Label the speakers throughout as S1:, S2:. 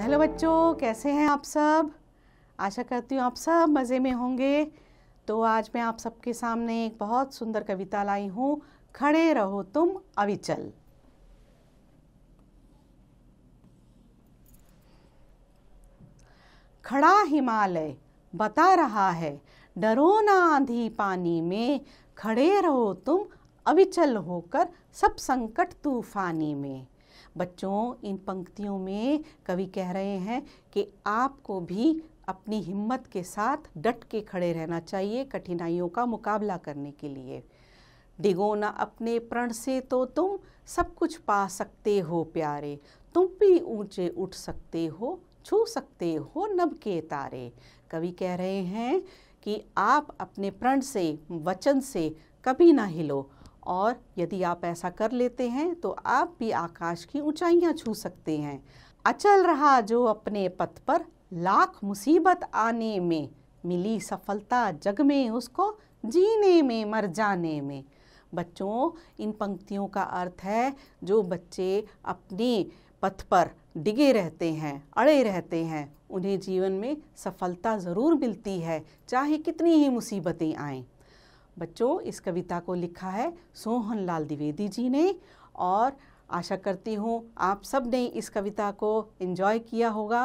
S1: hello बच्चों कैसे हैं आप सब आशा करती हूँ आप सब मज़े में होंगे तो आज मैं आप सबके सामने एक बहुत सुंदर कविता लाई हूँ खड़े रहो तुम अविचल खड़ा हिमालय बता रहा है डरो ना आंधी पानी में खड़े रहो तुम अविचल होकर सब संकट तूफानी में बच्चों इन पंक्तियों में कवि कह रहे हैं कि आपको भी अपनी हिम्मत के साथ डट के खड़े रहना चाहिए कठिनाइयों का मुकाबला करने के लिए डिगो ना अपने प्रण से तो तुम सब कुछ पा सकते हो प्यारे तुम भी ऊंचे उठ सकते हो छू सकते हो नभ के तारे कवि कह रहे हैं कि आप अपने प्रण से वचन से कभी ना हिलो और यदि आप ऐसा कर लेते हैं तो आप भी आकाश की ऊंचाइयां छू सकते हैं अचल रहा जो अपने पथ पर लाख मुसीबत आने में मिली सफलता जग में उसको जीने में मर जाने में बच्चों इन पंक्तियों का अर्थ है जो बच्चे अपने पथ पर डिगे रहते हैं अड़े रहते हैं उन्हें जीवन में सफलता ज़रूर मिलती है चाहे कितनी ही मुसीबतें आएं बच्चों इस कविता को लिखा है सोहन लाल द्विवेदी जी ने और आशा करती हूँ आप सब ने इस कविता को इन्जॉय किया होगा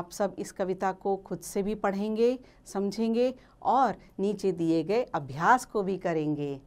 S1: आप सब इस कविता को खुद से भी पढ़ेंगे समझेंगे और नीचे दिए गए अभ्यास को भी करेंगे